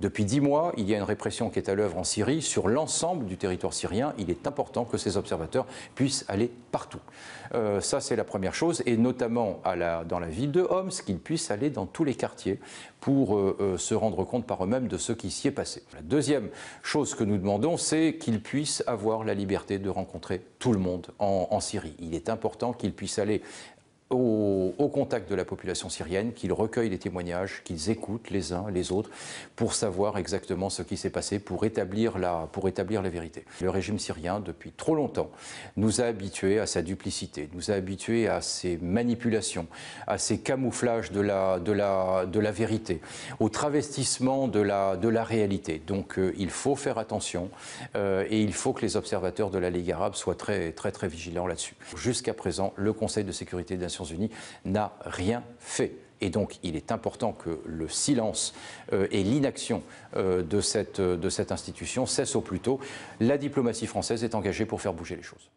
Depuis dix mois, il y a une répression qui est à l'œuvre en Syrie, sur l'ensemble du territoire syrien. Il est important que ces observateurs puissent aller partout. Euh, ça, c'est la première chose, et notamment dans la ville de Homs, qu'ils puissent aller dans tous les quartiers pour euh, euh, se rendre compte par eux-mêmes de ce qui s'y est passé. La deuxième chose que nous demandons, c'est qu'ils puissent avoir la liberté de rencontrer tout le monde en Syrie. Il est important qu'ils puissent aller au, contact de la population syrienne, qu'ils recueillent les témoignages, qu'ils écoutent les uns les autres pour savoir exactement ce qui s'est passé, pour établir, la, pour établir la vérité. Le régime syrien, depuis trop longtemps, nous a habitués à sa duplicité, nous a habitués à ses manipulations, à ses camouflages de la, de la, de la vérité, au travestissement de la, de la réalité. Donc euh, il faut faire attention euh, et il faut que les observateurs de la Ligue arabe soient très, très, très vigilants là-dessus. Jusqu'à présent, le Conseil de sécurité nationale Nations Unies n'a rien fait. Et donc, il est important que le silence euh, et l'inaction euh, de, cette, euh, de cette institution cessent au plus tôt. La diplomatie française est engagée pour faire bouger les choses.